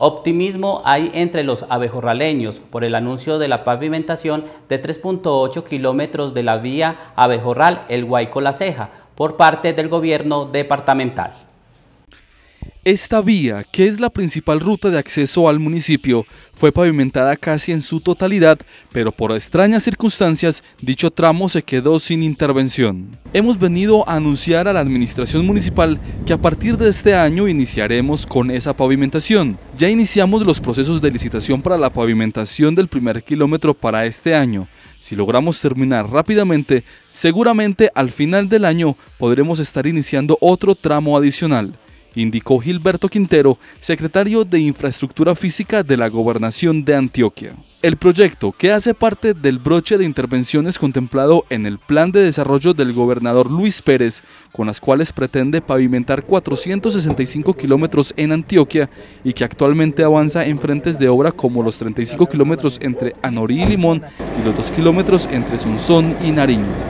Optimismo hay entre los abejorraleños por el anuncio de la pavimentación de 3.8 kilómetros de la vía Abejorral El Guayco La Ceja por parte del gobierno departamental. Esta vía, que es la principal ruta de acceso al municipio, fue pavimentada casi en su totalidad, pero por extrañas circunstancias dicho tramo se quedó sin intervención. Hemos venido a anunciar a la administración municipal que a partir de este año iniciaremos con esa pavimentación. Ya iniciamos los procesos de licitación para la pavimentación del primer kilómetro para este año. Si logramos terminar rápidamente, seguramente al final del año podremos estar iniciando otro tramo adicional indicó Gilberto Quintero, secretario de Infraestructura Física de la Gobernación de Antioquia. El proyecto, que hace parte del broche de intervenciones contemplado en el Plan de Desarrollo del gobernador Luis Pérez, con las cuales pretende pavimentar 465 kilómetros en Antioquia y que actualmente avanza en frentes de obra como los 35 kilómetros entre Anorí y Limón y los 2 kilómetros entre Sunzón y Nariño.